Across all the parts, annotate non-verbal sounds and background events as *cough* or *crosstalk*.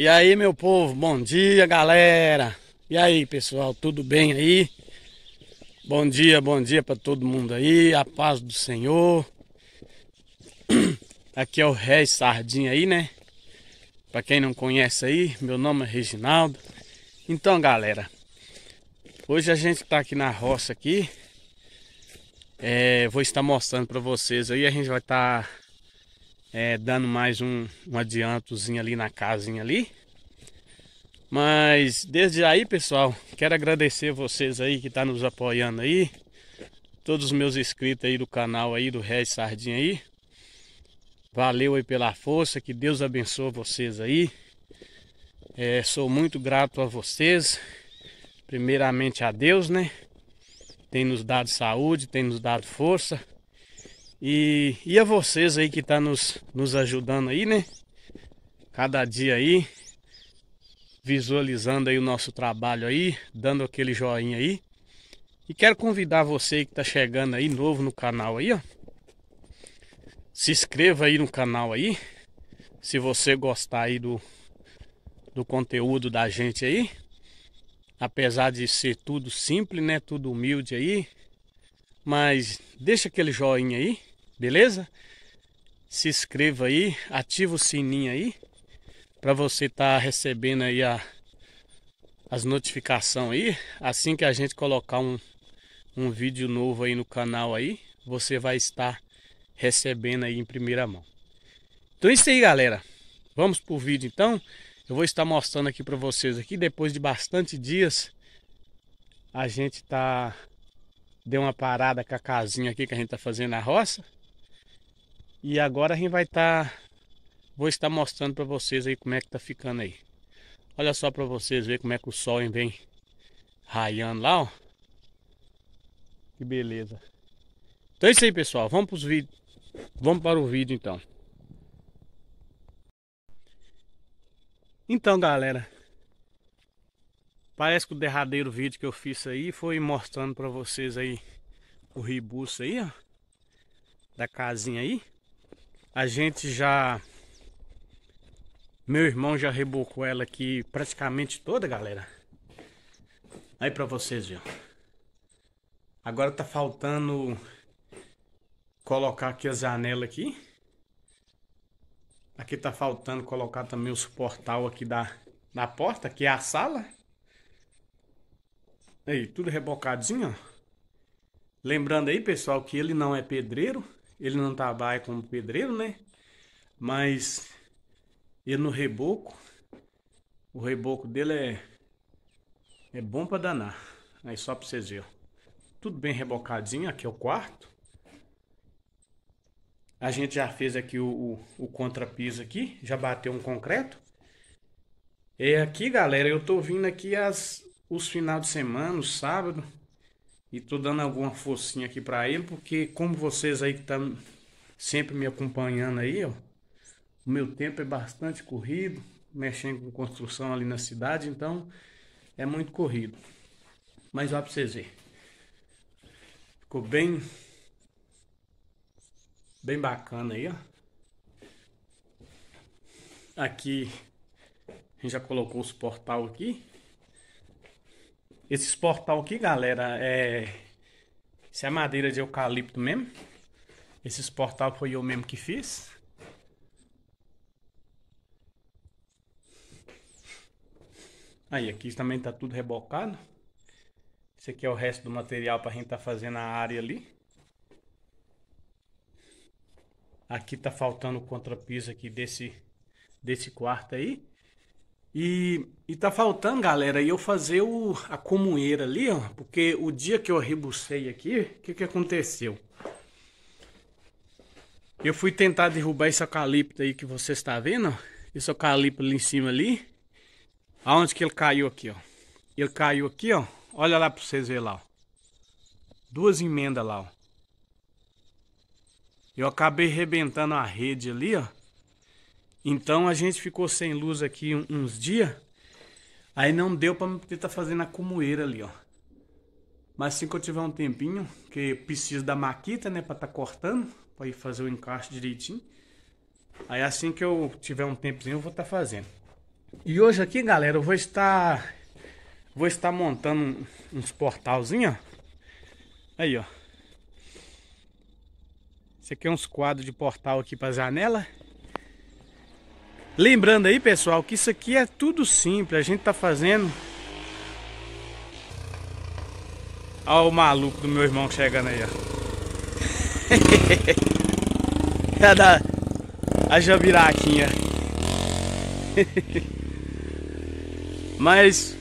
E aí, meu povo, bom dia, galera. E aí, pessoal, tudo bem aí? Bom dia, bom dia para todo mundo aí. A paz do Senhor. *clears throat* Aqui é o Ré Sardinha aí, né? Para quem não conhece aí, meu nome é Reginaldo. Então, galera, hoje a gente tá aqui na roça aqui. É, vou estar mostrando para vocês aí, a gente vai estar tá é, dando mais um, um adiantozinho ali na casinha ali. Mas desde aí, pessoal, quero agradecer vocês aí que tá nos apoiando aí. Todos os meus inscritos aí do canal aí do Rei Sardinha aí. Valeu aí pela força, que Deus abençoe vocês aí. É, sou muito grato a vocês. Primeiramente a Deus, né? Tem nos dado saúde, tem nos dado força. E, e a vocês aí que tá nos, nos ajudando aí, né? Cada dia aí, visualizando aí o nosso trabalho aí, dando aquele joinha aí. E quero convidar você que tá chegando aí novo no canal aí, ó. Se inscreva aí no canal aí. Se você gostar aí do, do conteúdo da gente aí. Apesar de ser tudo simples, né? Tudo humilde aí. Mas deixa aquele joinha aí beleza? Se inscreva aí, ativa o sininho aí para você estar tá recebendo aí a, as notificações aí. Assim que a gente colocar um, um vídeo novo aí no canal aí, você vai estar recebendo aí em primeira mão. Então é isso aí, galera. Vamos pro vídeo então. Eu vou estar mostrando aqui para vocês aqui depois de bastante dias a gente tá deu uma parada com a casinha aqui que a gente tá fazendo na roça. E agora a gente vai estar, tá, vou estar mostrando para vocês aí como é que tá ficando aí. Olha só para vocês ver como é que o sol vem raiando lá, ó. Que beleza. Então é isso aí, pessoal. Vamos pros vídeos. Vamos para o vídeo então. Então, galera, parece que o derradeiro vídeo que eu fiz aí foi mostrando para vocês aí o ribuço aí, ó, da casinha aí. A gente já. Meu irmão já rebocou ela aqui praticamente toda, galera. Aí pra vocês, viu? Agora tá faltando colocar aqui as janelas aqui. Aqui tá faltando colocar também os portal aqui da, da porta, que é a sala. Aí, tudo rebocadinho, ó. Lembrando aí, pessoal, que ele não é pedreiro. Ele não trabalha tá como pedreiro, né? Mas ele no reboco, o reboco dele é, é bom para danar. Aí só para vocês verem. Tudo bem rebocadinho, aqui é o quarto. A gente já fez aqui o, o, o contrapiso aqui, já bateu um concreto. É aqui, galera, eu tô vindo aqui as, os finais de semana, o sábado, e tô dando alguma forcinha aqui para ele, porque como vocês aí que estão tá sempre me acompanhando aí, ó, o meu tempo é bastante corrido, mexendo com construção ali na cidade, então é muito corrido. Mas olha para vocês verem. Ficou bem bem bacana aí, ó. Aqui a gente já colocou os portal aqui. Esses portal aqui, galera, é. Isso é madeira de eucalipto mesmo. Esses portal foi eu mesmo que fiz. Aí, aqui também tá tudo rebocado. Esse aqui é o resto do material para a gente tá fazendo a área ali. Aqui tá faltando o contrapiso aqui desse, desse quarto aí. E, e tá faltando, galera, eu fazer o, a comoeira ali, ó, porque o dia que eu arrebucei aqui, o que que aconteceu? Eu fui tentar derrubar esse eucalipto aí que você está vendo, ó, esse eucalipto ali em cima ali, aonde que ele caiu aqui, ó. Ele caiu aqui, ó, olha lá pra vocês verem lá, ó. Duas emendas lá, ó. Eu acabei rebentando a rede ali, ó. Então a gente ficou sem luz aqui uns dias. Aí não deu para estar tá fazendo a comoeira ali, ó. Mas assim que eu tiver um tempinho, que preciso da maquita, né, para estar tá cortando, para ir fazer o encaixe direitinho. Aí assim que eu tiver um tempozinho, eu vou estar tá fazendo. E hoje aqui, galera, eu vou estar vou estar montando uns portalzinhos, ó. Aí, ó. Esse aqui é uns quadros de portal aqui para janela. Lembrando aí, pessoal, que isso aqui é tudo simples. A gente tá fazendo... Olha o maluco do meu irmão chegando aí, ó. *laughs* é da... A jabiraquinha. *laughs* Mas...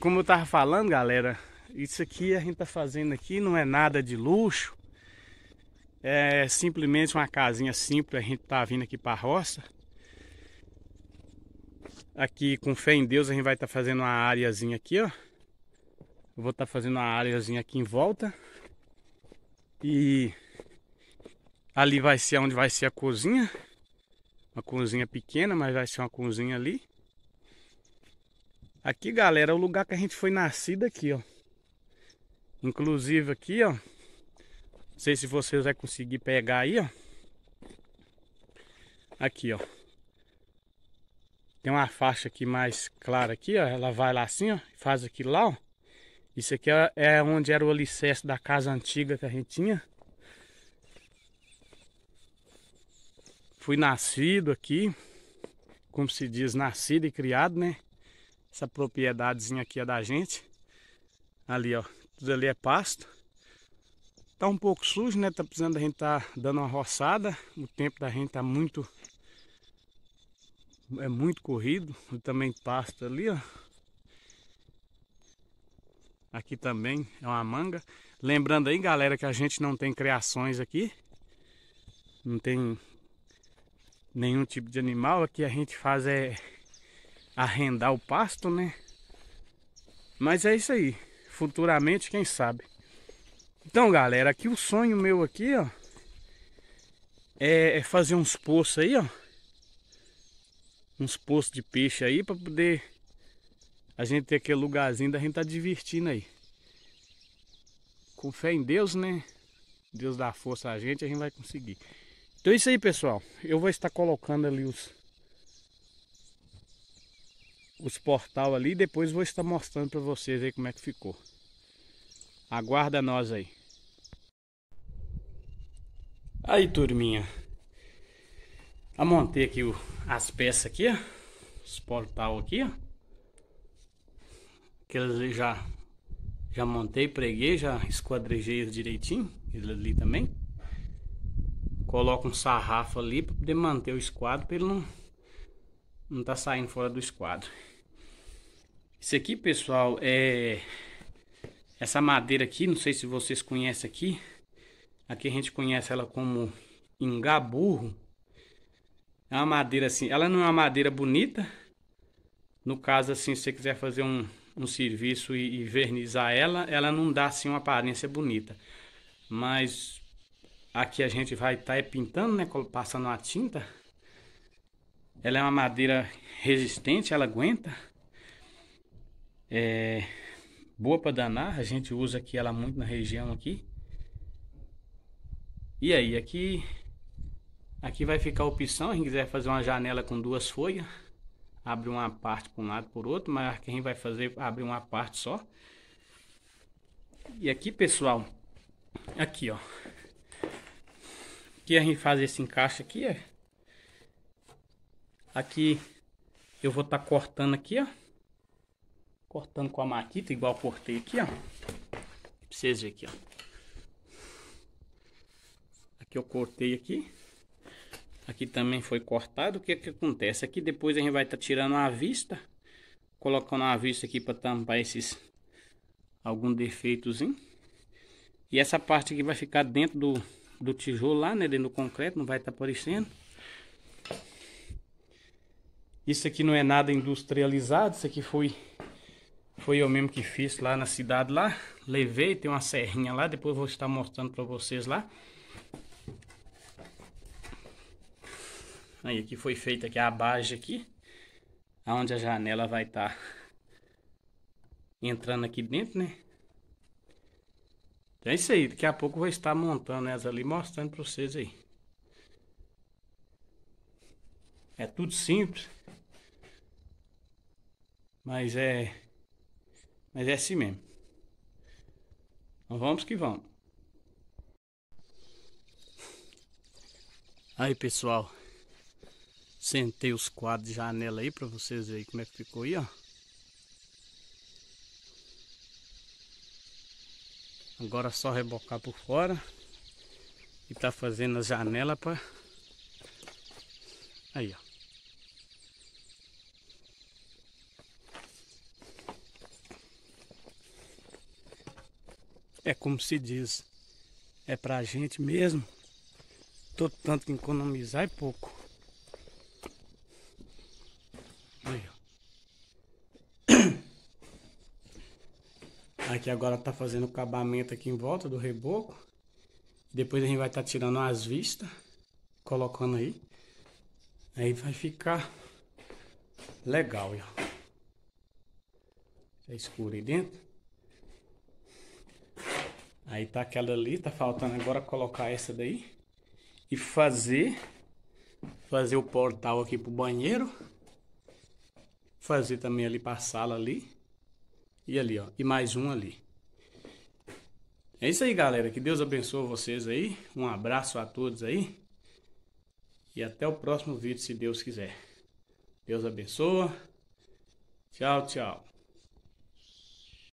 Como eu tava falando, galera, isso aqui a gente tá fazendo aqui não é nada de luxo. É simplesmente uma casinha simples, a gente tá vindo aqui para a roça. Aqui com fé em Deus a gente vai estar tá fazendo uma áreazinha aqui, ó. Eu vou estar tá fazendo uma áreazinha aqui em volta. E ali vai ser onde vai ser a cozinha. Uma cozinha pequena, mas vai ser uma cozinha ali. Aqui, galera, é o lugar que a gente foi nascido aqui, ó. Inclusive aqui, ó, sei se vocês vão conseguir pegar aí, ó. Aqui, ó. Tem uma faixa aqui mais clara aqui, ó. Ela vai lá assim, ó. Faz aquilo lá, ó. Isso aqui é, é onde era o alicerce da casa antiga que a gente tinha. Fui nascido aqui. Como se diz, nascido e criado, né? Essa propriedadezinha aqui é da gente. Ali, ó. Tudo ali é pasto. Tá um pouco sujo, né? Tá precisando a gente tá dando uma roçada. O tempo da gente tá muito... É muito corrido. e também pasto ali, ó. Aqui também é uma manga. Lembrando aí, galera, que a gente não tem criações aqui. Não tem nenhum tipo de animal. Aqui a gente faz é arrendar o pasto, né? Mas é isso aí. Futuramente, quem sabe. Então, galera, aqui o sonho meu aqui, ó, é, é fazer uns poços aí, ó. Uns poços de peixe aí para poder a gente ter aquele lugarzinho da gente tá divertindo aí. Com fé em Deus, né? Deus dá força a gente, a gente vai conseguir. Então é isso aí, pessoal. Eu vou estar colocando ali os os portal ali, depois vou estar mostrando para vocês aí como é que ficou. Aguarda nós aí. Aí, turminha. Amontei aqui o, as peças aqui, ó. Os portal aqui, ó. Que eles já já montei, preguei, já esquadrejei direitinho. Ele ali também. Coloco um sarrafo ali para poder manter o esquadro, para ele não não tá saindo fora do esquadro. Isso aqui, pessoal, é essa madeira aqui, não sei se vocês conhecem aqui. Aqui a gente conhece ela como engaburro. É uma madeira assim, ela não é uma madeira bonita. No caso assim, se você quiser fazer um, um serviço e, e vernizar ela, ela não dá assim uma aparência bonita. Mas aqui a gente vai estar tá, é pintando, né, passando a tinta. Ela é uma madeira resistente, ela aguenta. É, boa para danar, a gente usa aqui ela muito na região aqui. E aí, aqui aqui vai ficar a opção, quem quiser fazer uma janela com duas folhas, abre uma parte para um lado por outro, mas quem vai fazer abre uma parte só. E aqui, pessoal, aqui, ó. Aqui a gente faz esse encaixe aqui, é. Aqui eu vou estar tá cortando aqui, ó cortando com a maquita, igual cortei aqui, ó. Pra vocês verem aqui, ó. Aqui eu cortei aqui. Aqui também foi cortado. O que que acontece? Aqui depois a gente vai estar tá tirando a vista. Colocando a vista aqui para tampar esses... Algum defeitozinho. E essa parte aqui vai ficar dentro do, do tijolo lá, né? Dentro do concreto, não vai estar tá aparecendo. Isso aqui não é nada industrializado, isso aqui foi foi eu mesmo que fiz lá na cidade lá. Levei, tem uma serrinha lá, depois vou estar mostrando para vocês lá. Aí aqui foi feita aqui a base aqui, aonde a janela vai estar tá entrando aqui dentro, né? Então é isso aí, daqui a pouco vou estar montando essa ali, mostrando para vocês aí. É tudo simples. Mas é mas é assim mesmo. Então vamos que vamos. Aí pessoal, sentei os quadros de janela aí pra vocês verem como é que ficou aí, ó. Agora é só rebocar por fora e tá fazendo a janela para Aí, ó. é como se diz, é para a gente mesmo. Todo tanto que economizar é pouco. Aí, ó. Aqui agora tá fazendo o acabamento aqui em volta do reboco. Depois a gente vai estar tá tirando as vistas, colocando aí. Aí vai ficar legal, ó. Tá escuro aí dentro. Aí tá aquela ali, tá faltando agora colocar essa daí e fazer fazer o portal aqui pro banheiro. Fazer também ali pra sala ali. E ali, ó, e mais um ali. É isso aí, galera. Que Deus abençoe vocês aí. Um abraço a todos aí. E até o próximo vídeo, se Deus quiser. Deus abençoa. Tchau, tchau.